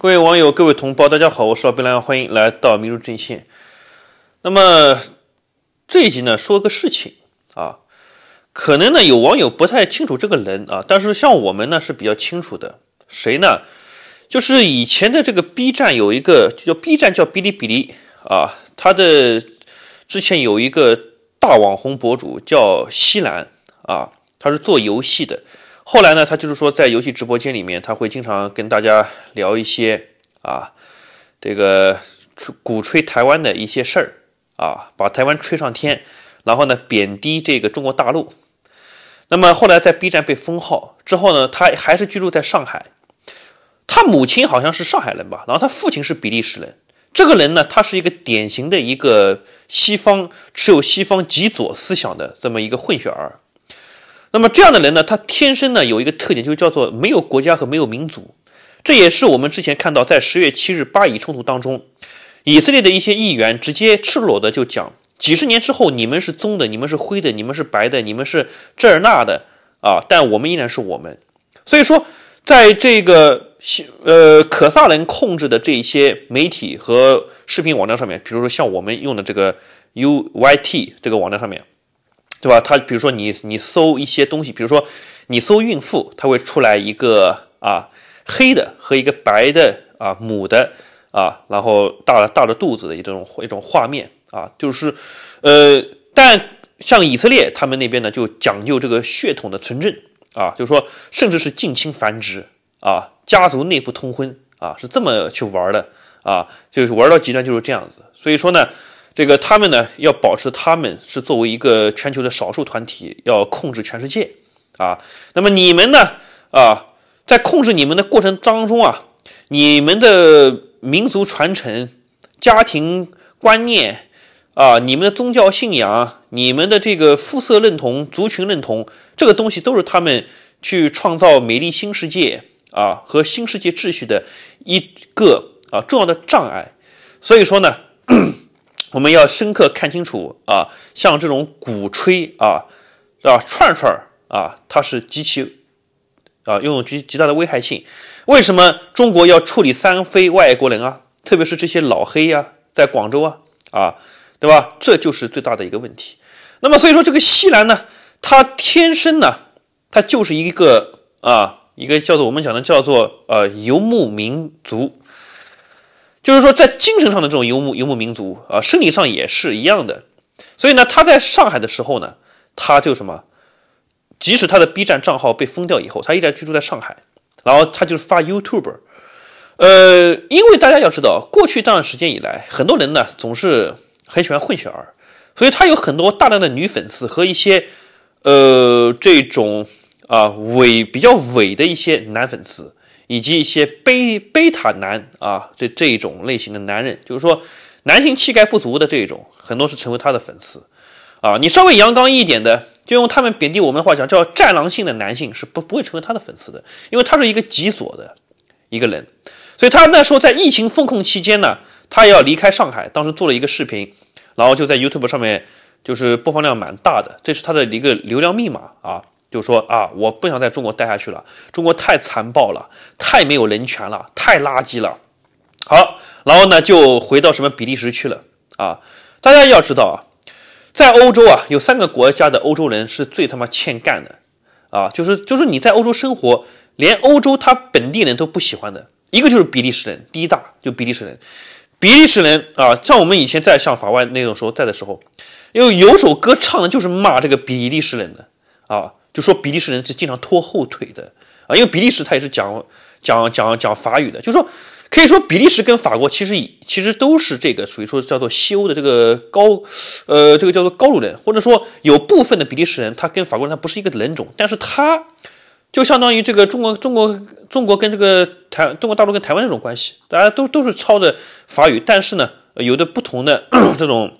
各位网友，各位同胞，大家好，我是老冰蓝，欢迎来到民主阵线。那么这一集呢，说个事情啊，可能呢有网友不太清楚这个人啊，但是像我们呢是比较清楚的，谁呢？就是以前的这个 B 站有一个叫 B 站叫哔哩哔哩啊，他的之前有一个大网红博主叫西兰啊，他是做游戏的。后来呢，他就是说，在游戏直播间里面，他会经常跟大家聊一些啊，这个鼓吹台湾的一些事儿啊，把台湾吹上天，然后呢，贬低这个中国大陆。那么后来在 B 站被封号之后呢，他还是居住在上海。他母亲好像是上海人吧，然后他父亲是比利时人。这个人呢，他是一个典型的一个西方持有西方极左思想的这么一个混血儿。那么这样的人呢，他天生呢有一个特点，就叫做没有国家和没有民族。这也是我们之前看到，在十月七日巴以冲突当中，以色列的一些议员直接赤裸的就讲：几十年之后，你们是棕的，你们是灰的，你们是白的，你们是这儿那的啊！但我们依然是我们。所以说，在这个西呃可萨人控制的这些媒体和视频网站上面，比如说像我们用的这个 UYT 这个网站上面。对吧？他比如说你，你搜一些东西，比如说你搜孕妇，他会出来一个啊黑的和一个白的啊母的啊，然后大大的肚子的一种一种画面啊，就是呃，但像以色列他们那边呢，就讲究这个血统的纯正啊，就是说甚至是近亲繁殖啊，家族内部通婚啊，是这么去玩的啊，就是玩到极端就是这样子，所以说呢。这个他们呢，要保持他们是作为一个全球的少数团体，要控制全世界啊。那么你们呢？啊，在控制你们的过程当中啊，你们的民族传承、家庭观念啊，你们的宗教信仰、你们的这个肤色认同、族群认同这个东西，都是他们去创造美丽新世界啊和新世界秩序的一个啊重要的障碍。所以说呢。我们要深刻看清楚啊，像这种鼓吹啊，啊，吧？串串啊，它是极其啊，拥有极极大的危害性。为什么中国要处理三非外国人啊？特别是这些老黑呀，在广州啊，啊，对吧？这就是最大的一个问题。那么，所以说这个西南呢，它天生呢，它就是一个啊，一个叫做我们讲的叫做呃游牧民族。就是说，在精神上的这种游牧游牧民族啊，生理上也是一样的。所以呢，他在上海的时候呢，他就什么，即使他的 B 站账号被封掉以后，他依然居住在上海，然后他就是发 YouTube。呃，因为大家要知道，过去段时间以来，很多人呢总是很喜欢混血儿，所以他有很多大量的女粉丝和一些呃这种啊伪比较伪的一些男粉丝。以及一些贝贝塔男啊，这这一种类型的男人，就是说男性气概不足的这一种，很多是成为他的粉丝啊。你稍微阳刚一点的，就用他们贬低我们的话讲，叫“战狼性”的男性是不不会成为他的粉丝的，因为他是一个极左的一个人，所以他那时候在疫情封控期间呢，他也要离开上海，当时做了一个视频，然后就在 YouTube 上面，就是播放量蛮大的，这是他的一个流量密码啊。就说啊，我不想在中国待下去了，中国太残暴了，太没有人权了，太垃圾了。好，然后呢，就回到什么比利时去了啊？大家要知道啊，在欧洲啊，有三个国家的欧洲人是最他妈欠干的啊，就是就是你在欧洲生活，连欧洲他本地人都不喜欢的，一个就是比利时人，第一大就比利时人，比利时人啊，像我们以前在像法外那种时候在的时候，因为有首歌唱的就是骂这个比利时人的啊。就说比利时人是经常拖后腿的啊，因为比利时他也是讲讲讲讲法语的。就说可以说比利时跟法国其实其实都是这个属于说叫做西欧的这个高，呃，这个叫做高卢人，或者说有部分的比利时人他跟法国人他不是一个人种，但是他就相当于这个中国中国中国跟这个台中国大陆跟台湾这种关系，大家都都是抄着法语，但是呢，有的不同的 这种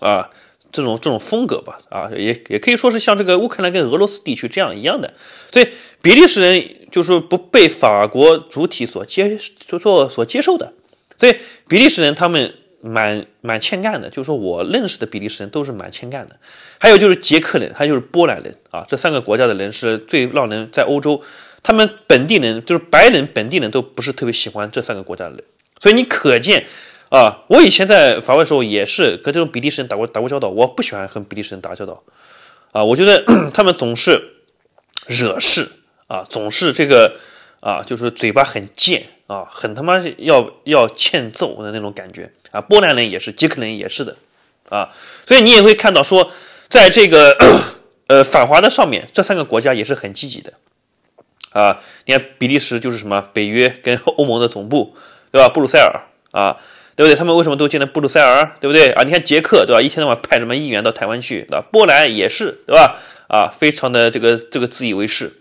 啊。这种这种风格吧，啊，也也可以说是像这个乌克兰跟俄罗斯地区这样一样的，所以比利时人就是不被法国主体所接，就说所接受的，所以比利时人他们蛮蛮欠干的，就是说我认识的比利时人都是蛮欠干的，还有就是捷克人，还有就是波兰人啊，这三个国家的人是最让人在欧洲，他们本地人就是白人本地人都不是特别喜欢这三个国家的人，所以你可见。啊，我以前在法外的时候也是跟这种比利时人打过打过交道，我不喜欢和比利时人打交道，啊，我觉得 他们总是惹事啊，总是这个啊，就是嘴巴很贱啊，很他妈要要欠揍的那种感觉啊。波兰人也是，捷克人也是的，啊，所以你也会看到说，在这个 呃反华的上面，这三个国家也是很积极的，啊，你看比利时就是什么北约跟欧盟的总部，对吧？布鲁塞尔啊。对不对？他们为什么都进了布鲁塞尔？对不对啊？你看捷克，对吧？一天到晚派什么议员到台湾去，对吧？波兰也是，对吧？啊，非常的这个这个自以为是。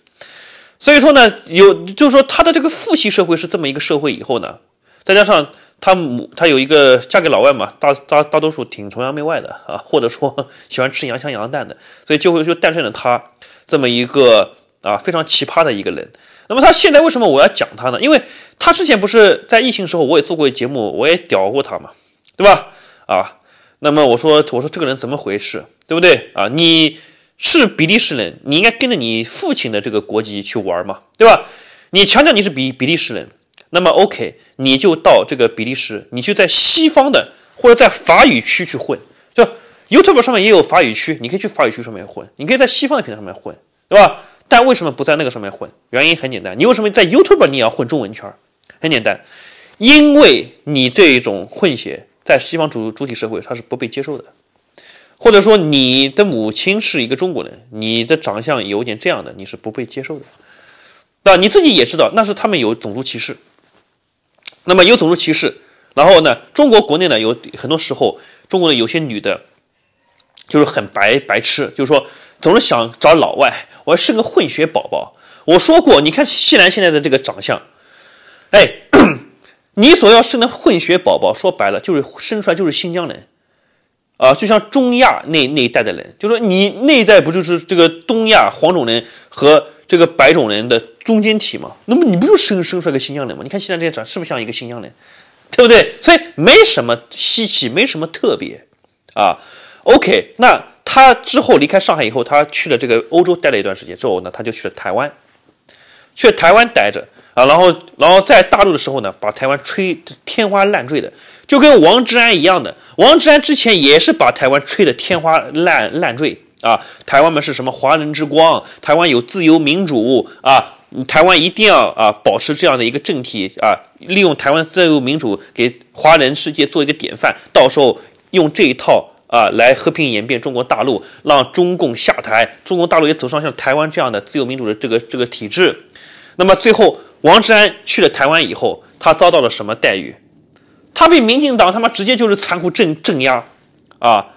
所以说呢，有就是说他的这个父系社会是这么一个社会，以后呢，再加上他母，他有一个嫁给老外嘛，大大大多数挺崇洋媚外的啊，或者说 喜欢吃洋枪洋蛋的，所以就会就诞生了他这么一个啊非常奇葩的一个人。那么他现在为什么我要讲他呢？因为他之前不是在疫情时候我也做过节目，我也屌过他嘛，对吧？啊，那么我说我说这个人怎么回事，对不对啊？你是比利时人，你应该跟着你父亲的这个国籍去玩嘛，对吧？你强调你是比比利时人，那么 OK，你就到这个比利时，你就在西方的或者在法语区去混，就 YouTube 上面也有法语区，你可以去法语区上面混，你可以在西方的平台上面混，对吧？但为什么不在那个上面混？原因很简单，你为什么在 YouTube 你也要混中文圈？很简单，因为你这种混血在西方主主体社会他是不被接受的，或者说你的母亲是一个中国人，你的长相有点这样的，你是不被接受的，那你自己也知道，那是他们有种族歧视。那么有种族歧视，然后呢，中国国内呢有很多时候，中国的有些女的就是很白白痴，就是说。总是想找老外，我要生个混血宝宝。我说过，你看西兰现在的这个长相，哎，你所要生的混血宝宝，说白了就是生出来就是新疆人，啊，就像中亚那那一代的人，就说你那一代不就是这个东亚黄种人和这个白种人的中间体吗？那么你不就生生出来个新疆人吗？你看现在这些长是不是像一个新疆人，对不对？所以没什么稀奇，没什么特别，啊，OK，那。他之后离开上海以后，他去了这个欧洲待了一段时间，之后呢，他就去了台湾，去台湾待着啊，然后，然后在大陆的时候呢，把台湾吹天花乱坠的，就跟王志安一样的，王志安之前也是把台湾吹的天花乱乱坠啊，台湾们是什么华人之光，台湾有自由民主啊，台湾一定要啊保持这样的一个政体啊，利用台湾自由民主给华人世界做一个典范，到时候用这一套。啊，来和平演变中国大陆，让中共下台，中国大陆也走上像台湾这样的自由民主的这个这个体制。那么最后，王志安去了台湾以后，他遭到了什么待遇？他被民进党他妈直接就是残酷镇镇压，啊，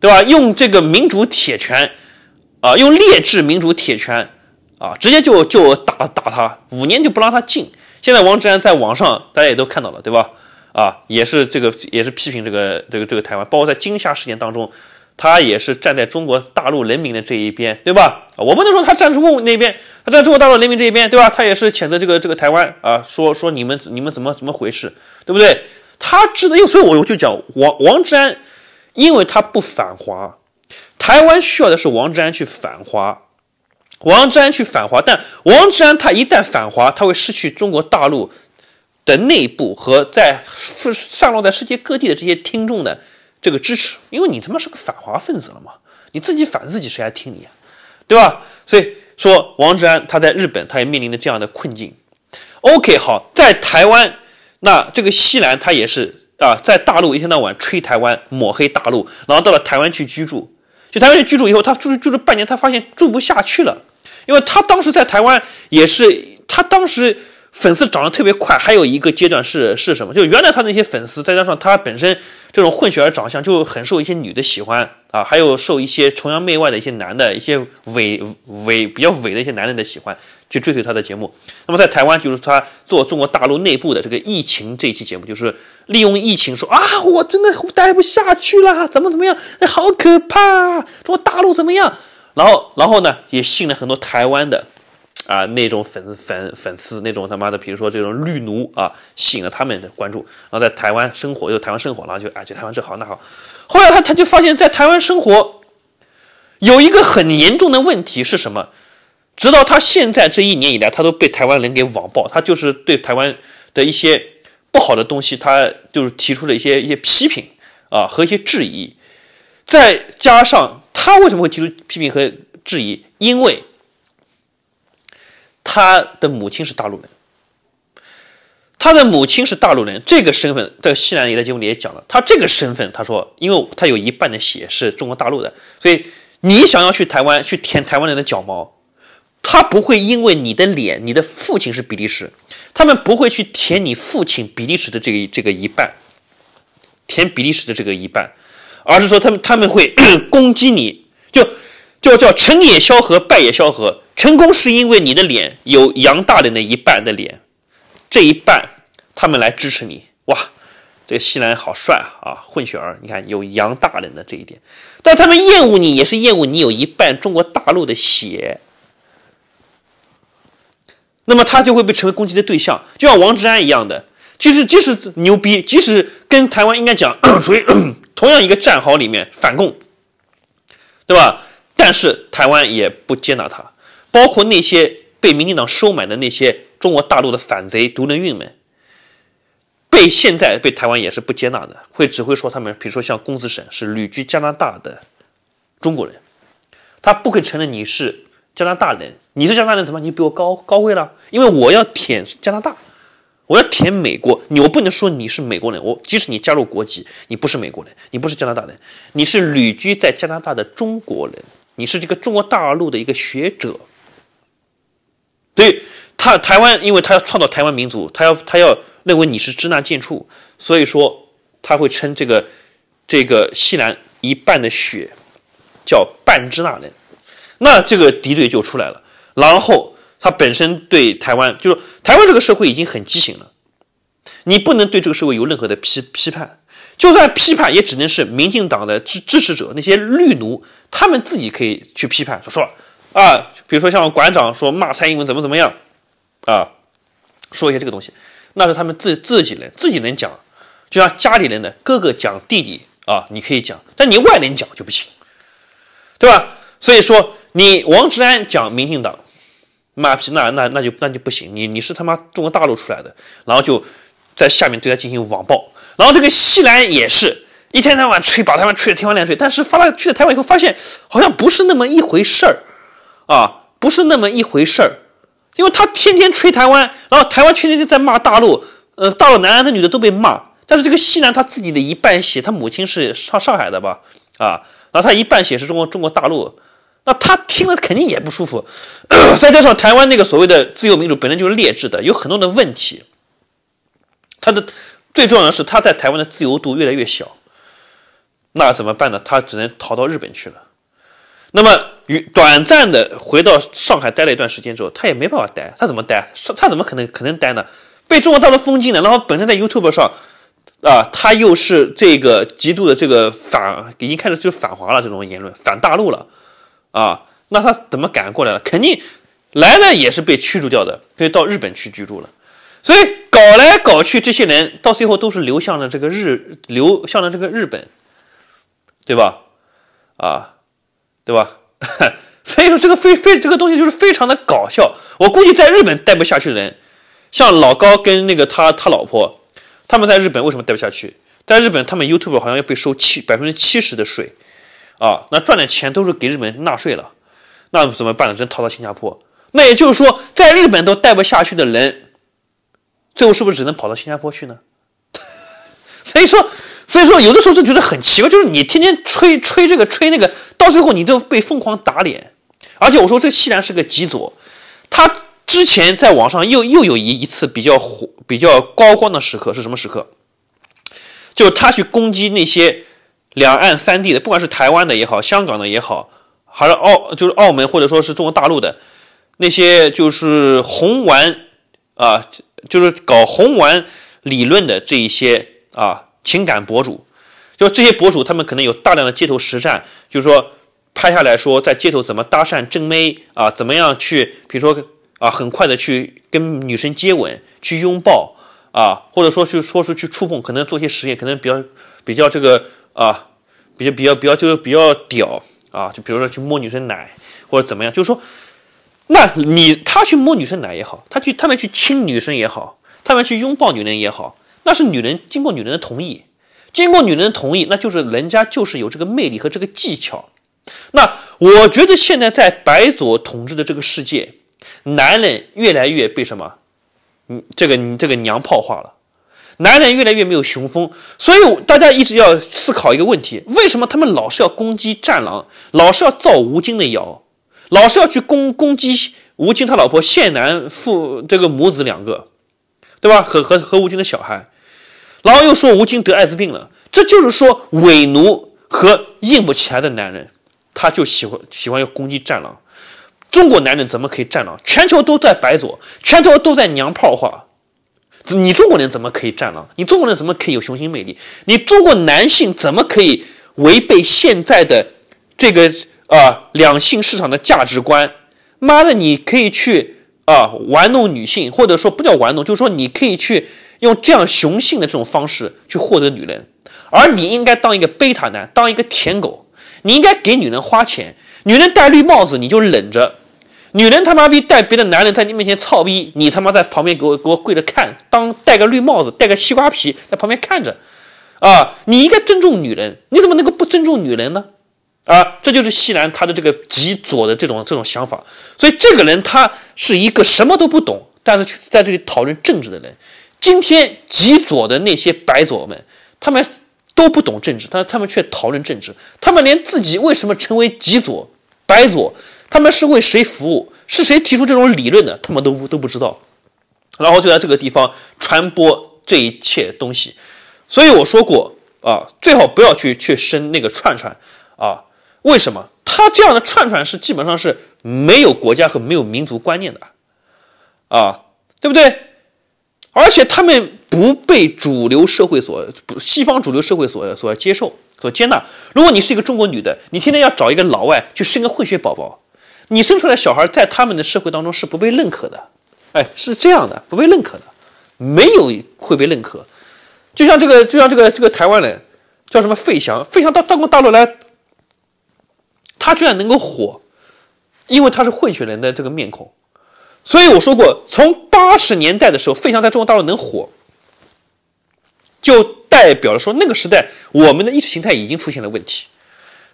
对吧？用这个民主铁拳，啊，用劣质民主铁拳，啊，直接就就打打他，五年就不让他进。现在王志安在网上大家也都看到了，对吧？啊，也是这个，也是批评这个这个这个台湾，包括在金夏事件当中，他也是站在中国大陆人民的这一边，对吧？我不能说他站中共那边，他站中国大陆人民这一边，对吧？他也是谴责这个这个台湾啊，说说你们你们怎么怎么回事，对不对？他指责，所以我就讲王王志安，因为他不反华，台湾需要的是王志安去反华，王志安去反华，但王志安他一旦反华，他会失去中国大陆。的内部和在散落在世界各地的这些听众的这个支持，因为你他妈是个反华分子了嘛，你自己反自己，谁还听你啊，对吧？所以说王志安他在日本，他也面临着这样的困境。OK，好，在台湾，那这个西兰他也是啊，在大陆一天到晚吹台湾抹黑大陆，然后到了台湾去居住，就台湾去居住以后，他住住半年，他发现住不下去了，因为他当时在台湾也是他当时。粉丝涨得特别快，还有一个阶段是是什么？就原来他那些粉丝，再加上他本身这种混血儿长相，就很受一些女的喜欢啊，还有受一些崇洋媚外的一些男的、一些伪伪比较伪的一些男人的喜欢，去追随他的节目。那么在台湾，就是他做中国大陆内部的这个疫情这一期节目，就是利用疫情说啊，我真的待不下去了，怎么怎么样，好可怕！中国大陆怎么样？然后，然后呢，也吸引了很多台湾的。啊，那种粉粉粉丝那种他妈的，比如说这种绿奴啊，吸引了他们的关注。然后在台湾生活，又台湾生活然后就啊，就台湾这好那好。后来他他就发现，在台湾生活有一个很严重的问题是什么？直到他现在这一年以来，他都被台湾人给网暴。他就是对台湾的一些不好的东西，他就是提出了一些一些批评啊和一些质疑。再加上他为什么会提出批评和质疑？因为他的母亲是大陆人，他的母亲是大陆人，这个身份在西南联的节目里也讲了。他这个身份，他说，因为他有一半的血是中国大陆的，所以你想要去台湾去舔台湾人的脚毛，他不会因为你的脸，你的父亲是比利时，他们不会去舔你父亲比利时的这个这个一半，舔比利时的这个一半，而是说他们他们会 攻击你，就就叫成也萧何，败也萧何。成功是因为你的脸有杨大的那一半的脸，这一半他们来支持你哇！这西南好帅啊！混血儿，你看有杨大人的这一点，但他们厌恶你，也是厌恶你有一半中国大陆的血，那么他就会被成为攻击的对象，就像王志安一样的，就是即使牛逼，即使跟台湾应该讲 属于 同样一个战壕里面反共，对吧？但是台湾也不接纳他。包括那些被民进党收买的那些中国大陆的反贼、独轮运们，被现在被台湾也是不接纳的，会只会说他们，比如说像龚司省是旅居加拿大的中国人，他不会承认你是加拿大人。你是加拿大人怎么？你比我高高贵了？因为我要舔加拿大，我要舔美国，你我不能说你是美国人。我即使你加入国籍，你不是美国人，你不是加拿大人，你是旅居在加拿大的中国人，你是这个中国大陆的一个学者。所以，他台湾，因为他要创造台湾民族，他要他要认为你是支那贱畜，所以说他会称这个这个西南一半的血叫半支那人，那这个敌对就出来了。然后他本身对台湾，就是台湾这个社会已经很畸形了，你不能对这个社会有任何的批批判，就算批判也只能是民进党的支支持者那些绿奴，他们自己可以去批判，说说。啊，比如说像馆长说骂蔡英文怎么怎么样，啊，说一些这个东西，那是他们自自己人自己能讲，就像家里人的哥哥讲弟弟啊，你可以讲，但你外人讲就不行，对吧？所以说你王志安讲民进党，马屁那那那就那就不行，你你是他妈中国大陆出来的，然后就在下面对他进行网暴，然后这个西兰也是一天到晚吹，把他们吹的天花乱坠，但是发了去了台湾以后发现好像不是那么一回事儿。啊，不是那么一回事儿，因为他天天吹台湾，然后台湾天天在骂大陆，呃，大陆男的女的都被骂。但是这个西南他自己的一半血，他母亲是上上海的吧？啊，那他一半血是中国中国大陆，那他听了肯定也不舒服。再加上台湾那个所谓的自由民主本身就是劣质的，有很多的问题。他的最重要的是他在台湾的自由度越来越小，那怎么办呢？他只能逃到日本去了。那么。与短暂的回到上海待了一段时间之后，他也没办法待，他怎么待？他怎么可能可能待呢？被中国大陆封禁了，然后本身在 YouTube 上，啊，他又是这个极度的这个反，已经开始就反华了这种言论，反大陆了，啊，那他怎么敢过来了？肯定来了也是被驱逐掉的，所以到日本去居住了。所以搞来搞去，这些人到最后都是流向了这个日，流向了这个日本，对吧？啊，对吧？所以说这个非非这个东西就是非常的搞笑，我估计在日本待不下去的人，像老高跟那个他他老婆，他们在日本为什么待不下去？在日本他们 YouTube 好像要被收七百分之七十的税，啊，那赚的钱都是给日本纳税了，那怎么办呢？只能逃到新加坡。那也就是说在日本都待不下去的人，最后是不是只能跑到新加坡去呢？所以说。所以说，有的时候就觉得很奇怪，就是你天天吹吹这个吹那个，到最后你就被疯狂打脸。而且我说这西南是个极左，他之前在网上又又有一一次比较火、比较高光的时刻是什么时刻？就是他去攻击那些两岸三地的，不管是台湾的也好，香港的也好，还是澳就是澳门或者说是中国大陆的那些就是红丸啊，就是搞红丸理论的这一些啊。情感博主，就这些博主，他们可能有大量的街头实战，就是说拍下来说在街头怎么搭讪、正妹啊，怎么样去，比如说啊，很快的去跟女生接吻、去拥抱啊，或者说去说出去触碰，可能做些实验，可能比较比较这个啊，比较比较比较就是比较屌啊，就比如说去摸女生奶或者怎么样，就是说，那你他去摸女生奶也好，他去他们去亲女生也好，他们去拥抱女人也好。那是女人经过女人的同意，经过女人的同意，那就是人家就是有这个魅力和这个技巧。那我觉得现在在白左统治的这个世界，男人越来越被什么？嗯，这个这个娘炮化了，男人越来越没有雄风。所以大家一直要思考一个问题：为什么他们老是要攻击战狼，老是要造吴京的谣，老是要去攻攻击吴京他老婆谢楠父这个母子两个，对吧？和和和吴京的小孩。然后又说吴京得艾滋病了，这就是说伪奴和硬不起来的男人，他就喜欢喜欢要攻击战狼。中国男人怎么可以战狼？全球都在白左，全球都在娘炮化，你中国人怎么可以战狼？你中国人怎么可以有雄心魅力？你中国男性怎么可以违背现在的这个呃两性市场的价值观？妈的，你可以去啊玩弄女性，或者说不叫玩弄，就是说你可以去。用这样雄性的这种方式去获得女人，而你应该当一个贝塔男，当一个舔狗。你应该给女人花钱，女人戴绿帽子你就忍着。女人他妈逼戴别的男人在你面前操逼，你他妈在旁边给我给我跪着看，当戴个绿帽子，戴个西瓜皮在旁边看着。啊，你应该尊重女人，你怎么能够不尊重女人呢？啊，这就是西南他的这个极左的这种这种想法。所以这个人他是一个什么都不懂，但是却在这里讨论政治的人。今天极左的那些白左们，他们都不懂政治，但他们却讨论政治。他们连自己为什么成为极左、白左，他们是为谁服务，是谁提出这种理论的，他们都都不知道。然后就在这个地方传播这一切东西。所以我说过啊，最好不要去去生那个串串啊。为什么？他这样的串串是基本上是没有国家和没有民族观念的啊，对不对？而且他们不被主流社会所不西方主流社会所所接受所接纳。如果你是一个中国女的，你天天要找一个老外去生个混血宝宝，你生出来小孩在他们的社会当中是不被认可的。哎，是这样的，不被认可的，没有会被认可。就像这个，就像这个这个台湾人叫什么费翔，费翔到到过大陆来，他居然能够火，因为他是混血人的这个面孔。所以我说过，从八十年代的时候，费翔在中国大陆能火，就代表了说那个时代我们的意识形态已经出现了问题。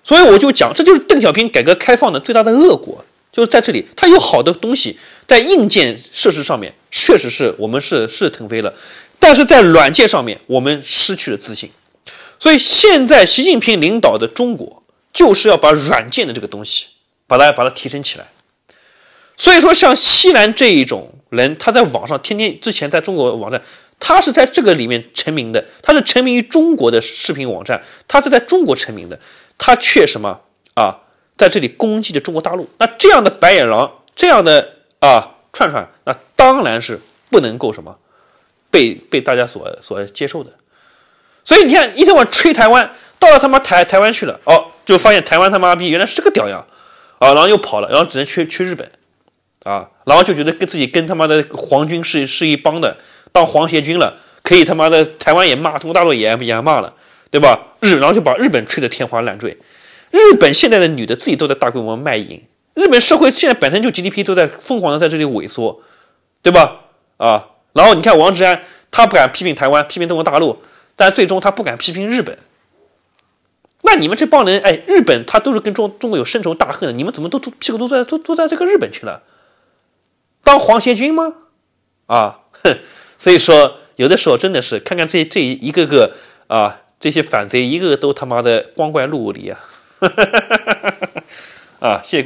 所以我就讲，这就是邓小平改革开放的最大的恶果，就是在这里，他有好的东西在硬件设施上面，确实是我们是是腾飞了，但是在软件上面，我们失去了自信。所以现在习近平领导的中国，就是要把软件的这个东西，把它把它提升起来。所以说，像西兰这一种人，他在网上天天之前在中国网站，他是在这个里面成名的，他是成名于中国的视频网站，他是在中国成名的，他却什么啊，在这里攻击着中国大陆。那这样的白眼狼，这样的啊串串，那当然是不能够什么，被被大家所所接受的。所以你看，一天晚吹台湾，到了他妈台台湾去了，哦，就发现台湾他妈逼原来是这个屌样，啊，然后又跑了，然后只能去去日本。啊，然后就觉得跟自己跟他妈的皇军是是一帮的，当皇协军了，可以他妈的台湾也骂，中国大陆也也骂了，对吧？日，然后就把日本吹得天花乱坠。日本现在的女的自己都在大规模卖淫，日本社会现在本身就 GDP 都在疯狂的在这里萎缩，对吧？啊，然后你看王志安，他不敢批评台湾，批评中国大陆，但最终他不敢批评日本。那你们这帮人，哎，日本他都是跟中中国有深仇大恨，你们怎么都都屁股都在都都在这个日本去了？当皇协军吗？啊，哼！所以说有的时候真的是看看这这一个个啊，这些反贼一个个都他妈的光怪陆离啊！啊，谢谢